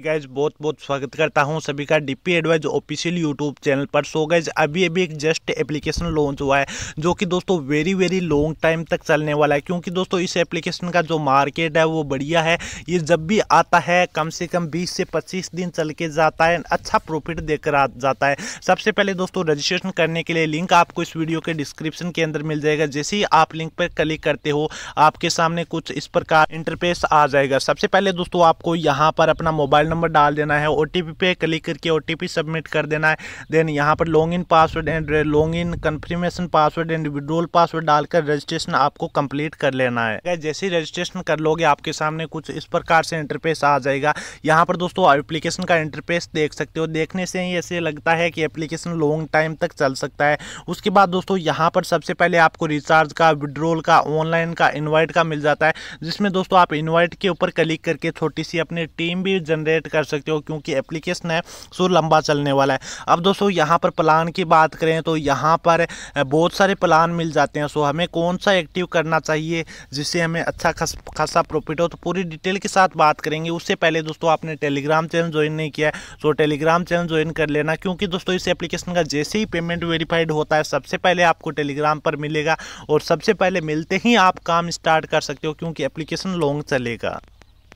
guys बहुत बहुत स्वागत करता हूं सभी का DP advise official YouTube channel पर सो गैज अभी अभी एक जस्ट एप्लीकेशन लॉन्च हुआ है जो कि दोस्तों वेरी वेरी लॉन्ग टाइम तक चलने वाला है क्योंकि दोस्तों इस एप्लीकेशन का जो मार्केट है वो बढ़िया है ये जब भी आता है कम से कम बीस से पच्चीस दिन चल के जाता है अच्छा प्रॉफिट देकर आ जाता है सबसे पहले दोस्तों रजिस्ट्रेशन करने के लिए लिंक आपको इस वीडियो के डिस्क्रिप्शन के अंदर मिल जाएगा जैसे ही आप लिंक पर क्लिक करते हो आपके सामने कुछ इस प्रकार इंटरफेस आ जाएगा सबसे पहले दोस्तों आपको यहाँ पर अपना मोबाइल मोबाइल नंबर डाल देना है ओ पे क्लिक करके ओ सबमिट कर देना है देन यहाँ पर log in password and log in confirmation password and withdrawal password डालकर रजिस्ट्रेशन आपको कंप्लीट कर लेना है जैसे ही रजिस्ट्रेशन कर लोगे आपके सामने कुछ इस प्रकार से इंटरपेस आ जाएगा यहाँ पर दोस्तों एप्लीकेशन का इंटरपेस देख सकते हो देखने से ही ऐसे लगता है कि एप्लीकेशन लॉन्ग टाइम तक चल सकता है उसके बाद दोस्तों यहाँ पर सबसे पहले आपको रिचार्ज का विड्रोल का ऑनलाइन का इन्वाइट का मिल जाता है जिसमें दोस्तों आप इन्वाइट के ऊपर क्लिक करके छोटी सी अपनी टीम भी जनरेट सेट कर सकते हो क्योंकि एप्लीकेशन है सो लंबा चलने वाला है अब दोस्तों यहाँ पर प्लान की बात करें तो यहाँ पर बहुत सारे प्लान मिल जाते हैं सो हमें कौन सा एक्टिव करना चाहिए जिससे हमें अच्छा खस, खासा प्रॉफिट हो तो पूरी डिटेल के साथ बात करेंगे उससे पहले दोस्तों आपने टेलीग्राम चैनल ज्वाइन नहीं किया है सो टेलीग्राम चैनल ज्वाइन कर लेना क्योंकि दोस्तों इस एप्लीकेशन का जैसे ही पेमेंट वेरीफाइड होता है सबसे पहले आपको टेलीग्राम पर मिलेगा और सबसे पहले मिलते ही आप काम स्टार्ट कर सकते हो क्योंकि एप्लीकेशन लॉन्ग चलेगा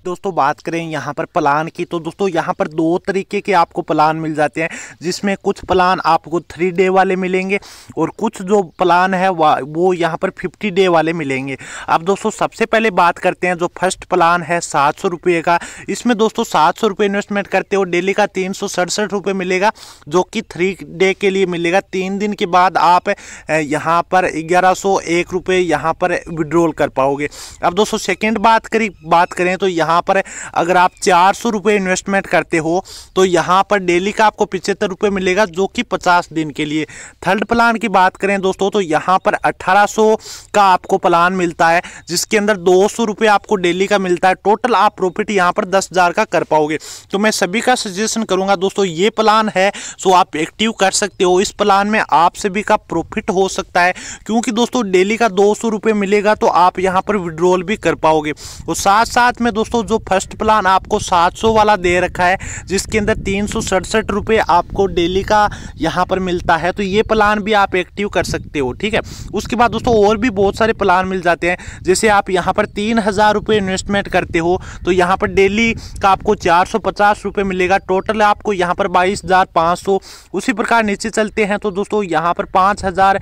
दोस्तों बात करें यहाँ पर प्लान की तो दोस्तों यहाँ पर दो तरीके के आपको प्लान मिल जाते हैं जिसमें कुछ प्लान आपको थ्री डे वाले मिलेंगे और कुछ जो प्लान है वो यहाँ पर फिफ्टी डे वाले मिलेंगे अब दोस्तों सबसे पहले बात करते हैं जो फर्स्ट प्लान है सात सौ रुपये का इसमें दोस्तों सात सौ रुपये इन्वेस्टमेंट करते हो डेली का तीन सौ सड़सठ रुपये मिलेगा जो कि थ्री डे के लिए मिलेगा तीन दिन के बाद आप यहाँ पर ग्यारह सौ एक रुपये यहाँ पर विड्रॉल कर पाओगे अब दोस्तों सेकेंड बात करी बात करें तो यहाँ यहाँ पर अगर आप चार सौ रुपये इन्वेस्टमेंट करते हो तो यहाँ पर डेली का आपको पिछहत्तर रुपये मिलेगा जो कि पचास दिन के लिए थर्ड प्लान की बात करें दोस्तों तो यहाँ पर अट्ठारह का आपको प्लान मिलता है जिसके अंदर दो सौ रुपये आपको डेली का मिलता है टोटल आप प्रॉफिट यहाँ पर दस हज़ार का कर पाओगे तो मैं सभी का सजेशन करूँगा दोस्तों ये प्लान है सो आप एक्टिव कर सकते हो इस प्लान में आप सभी का प्रॉफिट हो सकता है क्योंकि दोस्तों डेली का दो सौ रुपये मिलेगा तो आप यहां पर विड्रॉल भी कर पाओगे और साथ साथ में दोस्तों दोस्तों जो फर्स्ट प्लान आपको 700 वाला दे रखा है जिसके अंदर तीन रुपए आपको डेली का यहाँ पर मिलता है तो ये प्लान भी आप एक्टिव कर सकते हो ठीक है उसके बाद दोस्तों और भी बहुत सारे प्लान मिल जाते हैं जैसे आप यहाँ पर तीन हज़ार इन्वेस्टमेंट करते हो तो यहाँ पर डेली का आपको चार सौ पचास मिलेगा टोटल आपको यहाँ पर बाईस हज़ार सौ उसी प्रकार नीचे चलते हैं तो दोस्तों यहाँ पर पाँच हज़ार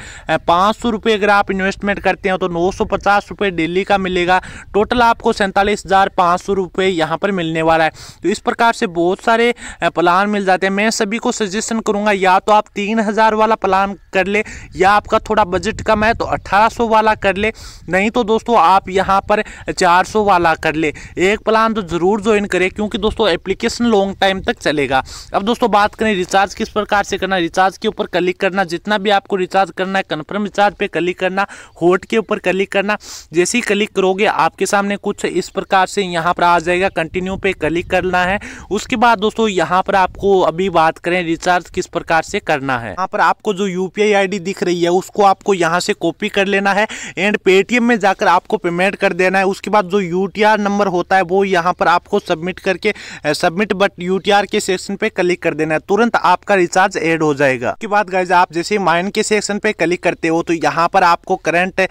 सौ अगर आप इन्वेस्टमेंट करते हैं तो नौ सौ पचास डेली का मिलेगा टोटल आपको सैंतालीस हज़ार पांच सौ सौ रुपये यहाँ पर मिलने वाला है तो इस प्रकार से बहुत सारे प्लान मिल जाते हैं मैं सभी को सजेशन करूँगा या तो आप तीन हज़ार वाला प्लान कर ले या आपका थोड़ा बजट कम है तो अट्ठारह सौ वाला कर ले नहीं तो दोस्तों आप यहाँ पर चार सौ वाला कर ले एक प्लान तो ज़रूर ज्वाइन करें क्योंकि दोस्तों एप्लीकेशन लॉन्ग टाइम तक चलेगा अब दोस्तों बात करें रिचार्ज किस प्रकार से करना रिचार्ज के ऊपर क्लिक करना जितना भी आपको रिचार्ज करना है कन्फर्म रिचार्ज पर क्लिक करना होट के ऊपर क्लिक करना जैसे ही क्लिक करोगे आपके सामने कुछ इस प्रकार से यहाँ पर पर आ जाएगा कंटिन्यू पे क्लिक करना है उसके बाद दोस्तों यहाँ पर आपको अभी बात करें रिचार्ज किस प्रकार से करना है यहाँ पर आपको जो यू पी दिख रही है उसको आपको यहाँ से कॉपी कर लेना है एंड पेटीएम में जाकर आपको पेमेंट कर देना है उसके बाद जो यू नंबर होता है वो यहाँ पर आपको सबमिट करके सबमिट बट यू के सेक्शन पे क्लिक कर देना है तुरंत आपका रिचार्ज एड हो जाएगा उसके बाद गाइज आप जैसे माइन के सेक्शन पे क्लिक करते हो तो यहाँ पर आपको करंट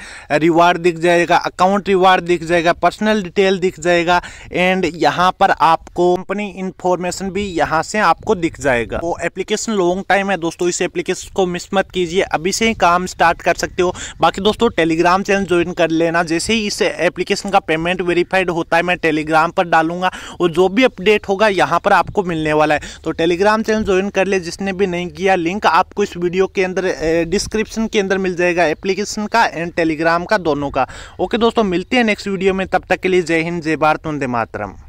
रिवार्ड दिख जाएगा अकाउंट रिवार्ड दिख जाएगा पर्सनल डिटेल दिख जाएगा एंड यहाँ पर आपको कंपनी इन्फॉर्मेशन भी यहाँ से आपको दिख जाएगा वो एप्लीकेशन लॉन्ग टाइम है दोस्तों इस एप्लीकेशन को मिस मत कीजिए अभी से ही काम स्टार्ट कर सकते हो बाकी दोस्तों टेलीग्राम चैनल ज्वाइन कर लेना जैसे ही इस एप्लीकेशन का पेमेंट वेरीफाइड होता है मैं टेलीग्राम पर डालूंगा और जो भी अपडेट होगा यहाँ पर आपको मिलने वाला है तो टेलीग्राम चैनल ज्वाइन कर ले जिसने भी नहीं किया लिंक आपको इस वीडियो के अंदर डिस्क्रिप्शन के अंदर मिल जाएगा एप्लीकेशन का एंड टेलीग्राम का दोनों का ओके दोस्तों मिलते हैं नेक्स्ट वीडियो में तब तक के लिए जय हिंद जय भारत वंदे मातरम